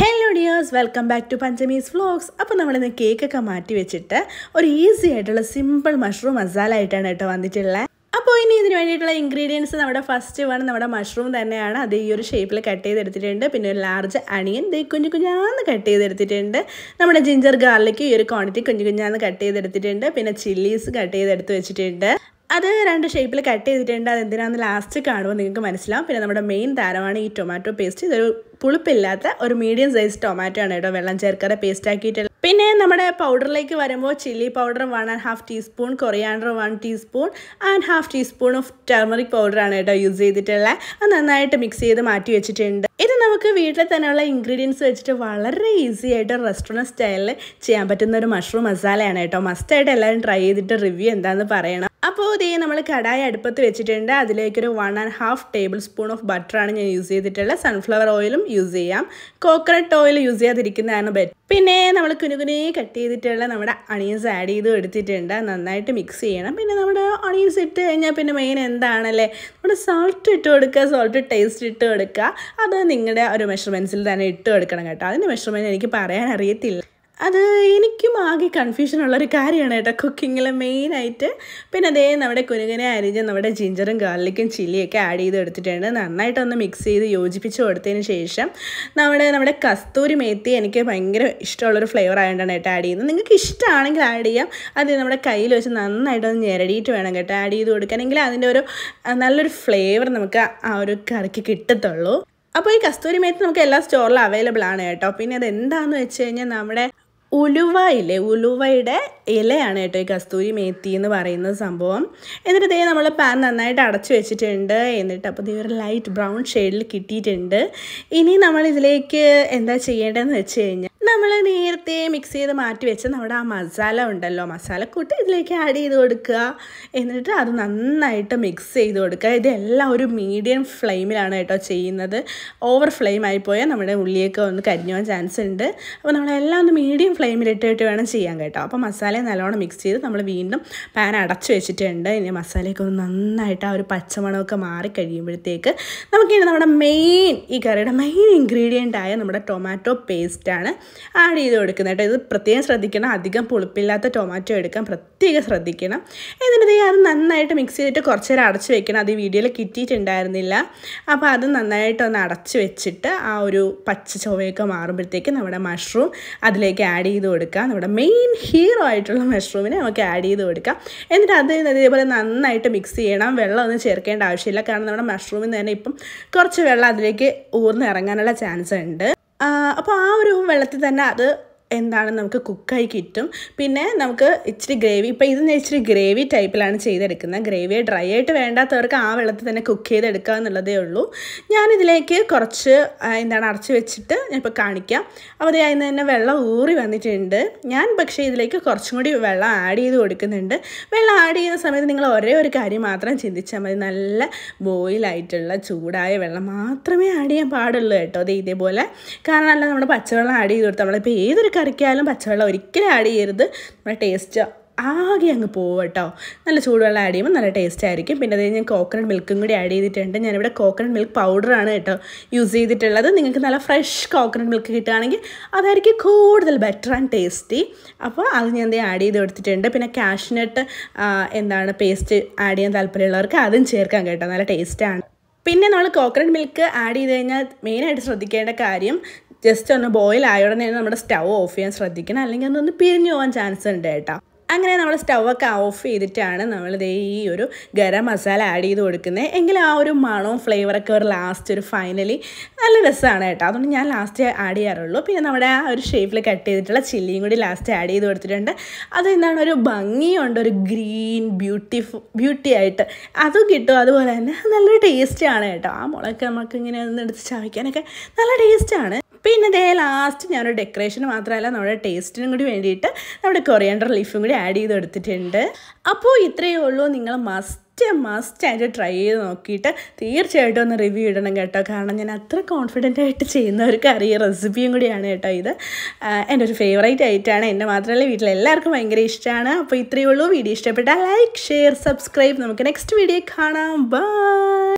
hello dears welcome back to Panchami's vlogs അപ്പോൾ നമ്മളിന്ന് കേക്കൊക്കെ മാറ്റി വെച്ചിട്ട് ഒരു ഈസി ആയിട്ടുള്ള സിമ്പിൾ മഷ്റൂം മസാല ആയിട്ടാണ് കേട്ടോ വന്നിട്ടുള്ളത് അപ്പോൾ ഇനി ഇതിന് വേണ്ടിയിട്ടുള്ള ഇൻഗ്രീഡിയൻസ് നമ്മുടെ ഫസ്റ്റ് വൺ നമ്മുടെ മഷ്റൂം തന്നെയാണ് അത് ഈ ഒരു ഷേപ്പിൽ കട്ട് ചെയ്തെടുത്തിട്ടുണ്ട് പിന്നെ ഒരു ലാർജ് അണിയൻ ദേ കുഞ്ഞു കുഞ്ഞാന്ന് കട്ട് ചെയ്തെടുത്തിട്ടുണ്ട് നമ്മുടെ ജിഞ്ചർ ഗാർലിക്ക് ഈ ഒരു ക്വാണ്ടിറ്റി കുഞ്ഞു കുഞ്ഞാന്ന് കട്ട് ചെയ്തെടുത്തിട്ടുണ്ട് പിന്നെ ചില്ലീസ് കട്ട് ചെയ്തെടുത്ത് വെച്ചിട്ടുണ്ട് അത് രണ്ട് ഷേപ്പിൽ കട്ട് ചെയ്തിട്ടുണ്ട് അത് എന്തിനാണെന്ന് ലാസ്റ്റ് കാണുമ്പോൾ നിങ്ങൾക്ക് മനസ്സിലാവും പിന്നെ നമ്മുടെ മെയിൻ താരമാണ് ഈ ടൊമാറ്റോ പേസ്റ്റ് ഇതൊരു പുളിപ്പില്ലാത്ത ഒരു മീഡിയം സൈസ് ടൊമാറ്റോ ആണ് കേട്ടോ വെള്ളം ചേർക്കാതെ പേസ്റ്റ് ആക്കിയിട്ടുള്ളത് പിന്നെ നമ്മുടെ പൗഡറിലേക്ക് വരുമ്പോൾ chilli powder one and half teaspoon coriander one teaspoon and half teaspoon of turmeric പൗഡറാണ് കേട്ടോ യൂസ് ചെയ്തിട്ടുള്ളത് അത് നന്നായിട്ട് മിക്സ് ചെയ്ത് മാറ്റി വെച്ചിട്ടുണ്ട് ഇത് നമുക്ക് വീട്ടിൽ തന്നെയുള്ള ഇൻഗ്രീഡിയൻസ് വെച്ചിട്ട് വളരെ ഈസി ആയിട്ട് റെസ്റ്റോറൻറ്റ് സ്റ്റൈലിൽ ചെയ്യാൻ പറ്റുന്ന ഒരു മഷ്റൂം മസാലയാണ് കേട്ടോ മസ്റ്റായിട്ട് എല്ലാവരും ട്രൈ ചെയ്തിട്ട് റിവ്യൂ എന്താണെന്ന് പറയണം അപ്പോൾ ഇതേ നമ്മൾ കടായി അടുപ്പത്ത് വെച്ചിട്ടുണ്ട് അതിലേക്കൊരു one and half tablespoon of ബട്ടറാണ് ഞാൻ യൂസ് ചെയ്തിട്ടുള്ളത് സൺഫ്ലവർ ഓയിലും യൂസ് ചെയ്യാം കോക്കനട്ട് ഓയിൽ യൂസ് ചെയ്യാതിരിക്കുന്നതാണ് ബെറ്റ് പിന്നെ നമ്മൾ കുനുകുനെ കട്ട് ചെയ്തിട്ടുള്ള നമ്മുടെ അണിയൻസ് ആഡ് ചെയ്ത് എടുത്തിട്ടുണ്ട് നന്നായിട്ട് മിക്സ് ചെയ്യണം പിന്നെ നമ്മുടെ അണിയൻസ് ഇട്ട് കഴിഞ്ഞാൽ പിന്നെ മെയിൻ എന്താണല്ലേ നമ്മുടെ സോൾട്ട് ഇട്ട് കൊടുക്കുക സോൾട്ട് ടേസ്റ്റ് ഇട്ട് കൊടുക്കുക അത് നിങ്ങളുടെ ഒരു മെഷർമെൻസിൽ തന്നെ ഇട്ട് കൊടുക്കണം കേട്ടോ അതിൻ്റെ മെഷർമെൻറ്റ് എനിക്ക് പറയാൻ അറിയത്തില്ല അത് എനിക്കും ആകെ ഒരു കാര്യമാണ് കേട്ടോ കുക്കിങ്ങിൽ മെയിനായിട്ട് പിന്നെ അതേ നമ്മുടെ കുനുകനെ അരിഞ്ഞ് നമ്മുടെ ജിഞ്ചറും ഗാർലിക്കും ചില്ലിയൊക്കെ ആഡ് ചെയ്ത് എടുത്തിട്ടുണ്ട് നന്നായിട്ടൊന്ന് മിക്സ് ചെയ്ത് യോജിപ്പിച്ച് കൊടുത്തതിന് ശേഷം നമ്മുടെ നമ്മുടെ കസ്തൂരി മേത്തി എനിക്ക് ഭയങ്കര ഇഷ്ടമുള്ളൊരു ഫ്ലേവർ ആയതുകൊണ്ടാണ് കേട്ടോ ആഡ് ചെയ്യുന്നത് നിങ്ങൾക്ക് ഇഷ്ടമാണെങ്കിൽ ആഡ് ചെയ്യാം അത് നമ്മുടെ കയ്യിൽ വെച്ച് നന്നായിട്ടൊന്ന് ഞെരടിയിട്ട് വേണം കേട്ടോ ആഡ് ചെയ്ത് കൊടുക്കണമെങ്കിൽ അതിൻ്റെ ഒരു നല്ലൊരു ഫ്ലേവർ നമുക്ക് ആ ഒരു കറിക്ക് കിട്ടത്തുള്ളൂ അപ്പോൾ ഈ കസ്തൂരി മേത്ത് നമുക്ക് എല്ലാ സ്റ്റോറിലും അവൈലബിൾ ആണ് കേട്ടോ പിന്നെ അത് എന്താണെന്ന് വെച്ച് കഴിഞ്ഞാൽ നമ്മുടെ ഉലുവ ഇല്ലേ ഉലുവയുടെ ഇലയാണ് കേട്ടോ ഈ കസ്തൂരി മേത്തി എന്ന് പറയുന്ന സംഭവം എന്നിട്ട് ദേ നമ്മൾ പാൻ നന്നായിട്ട് അടച്ചു വെച്ചിട്ടുണ്ട് എന്നിട്ട് അപ്പോൾ ദേ ഒരു ലൈറ്റ് ബ്രൗൺ ഷെയ്ഡിൽ കിട്ടിയിട്ടുണ്ട് ഇനി നമ്മൾ ഇതിലേക്ക് എന്താ ചെയ്യേണ്ടതെന്ന് വെച്ച് കഴിഞ്ഞാൽ നമ്മൾ നേരത്തെ മിക്സ് ചെയ്ത് മാറ്റി വെച്ച് നമ്മുടെ ആ മസാല ഉണ്ടല്ലോ മസാല കൂട്ട് ഇതിലേക്ക് ആഡ് ചെയ്ത് കൊടുക്കുക എന്നിട്ട് അത് നന്നായിട്ട് മിക്സ് ചെയ്ത് കൊടുക്കുക ഇതെല്ലാം ഒരു മീഡിയം ഫ്ലെയിമിലാണ് കേട്ടോ ചെയ്യുന്നത് ഓവർ ഫ്ലെയിം ആയിപ്പോയാൽ നമ്മുടെ ഉള്ളിയൊക്കെ ഒന്ന് കരിഞ്ഞു പോകാൻ ചാൻസ് ഉണ്ട് അപ്പോൾ നമ്മളെല്ലാം ഒന്ന് മീഡിയം ഫ്ലെയിമിലിട്ടിട്ട് വേണം ചെയ്യാൻ കേട്ടോ അപ്പോൾ മസാല നല്ലോണം മിക്സ് ചെയ്ത് നമ്മൾ വീണ്ടും പാൻ അടച്ചു വെച്ചിട്ടുണ്ട് ഇനി മസാലയൊക്കെ ഒന്ന് നന്നായിട്ട് ആ ഒരു പച്ചമണമൊക്കെ മാറി കഴിയുമ്പോഴത്തേക്ക് നമുക്കിനി നമ്മുടെ മെയിൻ ഈ കറിയുടെ മെയിൻ ഇൻഗ്രീഡിയൻ്റ് ആയ നമ്മുടെ ടൊമാറ്റോ പേസ്റ്റാണ് ആഡ് ചെയ്ത് കൊടുക്കുന്നത് കേട്ടോ ഇത് പ്രത്യേകം ശ്രദ്ധിക്കണം അധികം പുളിപ്പില്ലാത്ത ടൊമാറ്റോ എടുക്കാൻ പ്രത്യേകം ശ്രദ്ധിക്കണം എന്നിട്ട് അത് നന്നായിട്ട് മിക്സ് ചെയ്തിട്ട് കുറച്ച് നേരം അടച്ചു വെക്കണം അത് വീഡിയോയിൽ കിട്ടിയിട്ടുണ്ടായിരുന്നില്ല അപ്പോൾ അത് നന്നായിട്ടൊന്ന് അടച്ചു വെച്ചിട്ട് ആ ഒരു പച്ച ചുവയൊക്കെ മാറുമ്പോഴത്തേക്ക് നമ്മുടെ മഷ്റൂം അതിലേക്ക് ആഡ് ആഡ് ചെയ്ത് കൊടുക്കുക നമ്മുടെ മെയിൻ ഹീറോ ആയിട്ടുള്ള മഷ്റൂമിനെ നമുക്ക് ആഡ് ചെയ്ത് കൊടുക്കാം എന്നിട്ട് അത് ഇതേപോലെ നന്നായിട്ട് മിക്സ് ചെയ്യണം വെള്ളം ഒന്നും ചേർക്കേണ്ട ആവശ്യമില്ല കാരണം നമ്മുടെ മഷ്റൂമിന് തന്നെ ഇപ്പം കുറച്ച് വെള്ളം അതിലേക്ക് ഊർന്നിറങ്ങാനുള്ള ചാൻസ് ഉണ്ട് അപ്പോൾ ആ ഒരു വെള്ളത്തിൽ തന്നെ അത് എന്താണ് നമുക്ക് കുക്കായി കിട്ടും പിന്നെ നമുക്ക് ഇച്ചിരി ഗ്രേവി ഇപ്പോൾ ഇത് ഇച്ചിരി ഗ്രേവി ടൈപ്പിലാണ് ചെയ്തെടുക്കുന്നത് ഗ്രേവി ഡ്രൈ ആയിട്ട് വേണ്ടാത്തവർക്ക് ആ വെള്ളത്തിൽ തന്നെ കുക്ക് ചെയ്തെടുക്കുക എന്നുള്ളതേ ഉള്ളൂ ഞാനിതിലേക്ക് കുറച്ച് എന്താണ് അടച്ച് വെച്ചിട്ട് ഞാൻ ഇപ്പോൾ കാണിക്കാം അപ്പോൾ അതിന് തന്നെ വെള്ളം ഊറി വന്നിട്ടുണ്ട് ഞാൻ പക്ഷേ ഇതിലേക്ക് കുറച്ചും കൂടി വെള്ളം ആഡ് ചെയ്ത് കൊടുക്കുന്നുണ്ട് വെള്ളം ആഡ് ചെയ്യുന്ന സമയത്ത് നിങ്ങൾ ഒരേ ഒരു കാര്യം മാത്രം ചിന്തിച്ചാൽ മതി നല്ല ബോയിലായിട്ടുള്ള ചൂടായ വെള്ളം മാത്രമേ ആഡ് ചെയ്യാൻ പാടുള്ളൂ കേട്ടോ അതേ ഇതേപോലെ കാരണം അല്ല നമ്മൾ പച്ചവെള്ളം ആഡ് ചെയ്ത് കൊടുത്താൽ നമ്മളിപ്പോൾ ഏതൊരു കറിക്കായാലും പച്ചവെള്ളം ഒരിക്കലും ആഡ് ചെയ്യരുത് നമ്മുടെ ടേസ്റ്റ് ആകെ അങ്ങ് പോവും കേട്ടോ നല്ല ചൂടുവെള്ളം ആഡ് ചെയ്യുമ്പോൾ നല്ല ടേസ്റ്റ് ആയിരിക്കും പിന്നെ അത് ഞാൻ കോക്കനട്ട് മിൽക്കും കൂടി ആഡ് ചെയ്തിട്ടുണ്ട് ഞാനിവിടെ കോക്കനട്ട് മിൽക്ക് പൗഡറാണ് കേട്ടോ യൂസ് ചെയ്തിട്ടുള്ളത് നിങ്ങൾക്ക് നല്ല ഫ്രഷ് കോക്കനട്ട് മിൽക്ക് കിട്ടുകയാണെങ്കിൽ അതായിരിക്കും കൂടുതൽ ബെറ്റർ ആൻഡ് ടേസ്റ്റി അപ്പോൾ അത് ഞാൻ എന്തെങ്കിലും ആഡ് ചെയ്ത് കൊടുത്തിട്ടുണ്ട് പിന്നെ കാഷ്നട്ട് എന്താണ് പേസ്റ്റ് ആഡ് ചെയ്യാൻ താല്പര്യമുള്ളവർക്ക് അതും ചേർക്കാം കേട്ടോ നല്ല ടേസ്റ്റാണ് പിന്നെ നമ്മൾ കോക്കനട്ട് മിൽക്ക് ആഡ് ചെയ്ത് കഴിഞ്ഞാൽ മെയിനായിട്ട് ശ്രദ്ധിക്കേണ്ട കാര്യം ജസ്റ്റ് ഒന്ന് ബോയിൽ ആയ ഉടനെ നമ്മുടെ സ്റ്റൗ ഓഫ് ചെയ്യാൻ ശ്രദ്ധിക്കണം അല്ലെങ്കിൽ അതൊന്ന് പിരിഞ്ഞു പോകാൻ ചാൻസ് ഉണ്ട് കേട്ടോ അങ്ങനെ നമ്മൾ സ്റ്റൗവൊക്കെ ഓഫ് ചെയ്തിട്ടാണ് ദേ ഈ ഒരു ഗരം മസാല ആഡ് ചെയ്ത് കൊടുക്കുന്നത് എങ്കിൽ ആ ഒരു മണവും ഫ്ലേവറൊക്കെ ഒരു ലാസ്റ്റ് ഒരു ഫൈനലി നല്ല രസമാണ് കേട്ടോ അതുകൊണ്ട് ഞാൻ ലാസ്റ്റ് ആഡ് ചെയ്യാറുള്ളൂ പിന്നെ നമ്മുടെ ആ ഒരു ഷേപ്പിൽ കട്ട് ചെയ്തിട്ടുള്ള ചില്ലിയും കൂടി ലാസ്റ്റ് ആഡ് ചെയ്ത് കൊടുത്തിട്ടുണ്ട് അത് എന്താണ് ഒരു ഭംഗിയുണ്ട് ഒരു ഗ്രീൻ ബ്യൂട്ടിഫു ബ്യൂട്ടി ആയിട്ട് അതും കിട്ടും അതുപോലെ തന്നെ നല്ലൊരു ടേസ്റ്റാണ് കേട്ടോ ആ മുളകൊക്കെ നമുക്ക് ഇങ്ങനെ ഒന്ന് എടുത്ത് ചാവിക്കാനൊക്കെ നല്ല ടേസ്റ്റാണ് പിന്നെ ദേ ലാസ്റ്റ് ഞാനൊരു ഡെക്കറേഷൻ മാത്രമല്ല നമ്മുടെ ടേസ്റ്റിനും കൂടി വേണ്ടിയിട്ട് നമ്മുടെ കൊറിയാണ്ടർ ലീഫും കൂടി ആഡ് ചെയ്ത് എടുത്തിട്ടുണ്ട് അപ്പോൾ ഇത്രയേ ഉള്ളൂ നിങ്ങൾ മസ്റ്റ് മസ്റ്റ് ആയിട്ട് ട്രൈ ചെയ്ത് നോക്കിയിട്ട് തീർച്ചയായിട്ടും ഒന്ന് റിവ്യൂ ഇടണം കേട്ടോ കാരണം ഞാൻ അത്ര കോൺഫിഡൻ്റ് ആയിട്ട് ചെയ്യുന്ന ഒരു കറി റെസിപ്പിയും കൂടിയാണ് കേട്ടോ ഇത് എൻ്റെ ഒരു ഫേവറേറ്റ് ആയിട്ടാണ് എൻ്റെ മാത്രമല്ല വീട്ടിൽ എല്ലാവർക്കും ഭയങ്കര ഇഷ്ടമാണ് അപ്പോൾ ഇത്രയേ ഉള്ളൂ വീഡിയോ ഇഷ്ടപ്പെട്ടാൽ ലൈക്ക് ഷെയർ സബ്സ്ക്രൈബ് നമുക്ക് നെക്സ്റ്റ് വീഡിയോ കാണാം ബൈ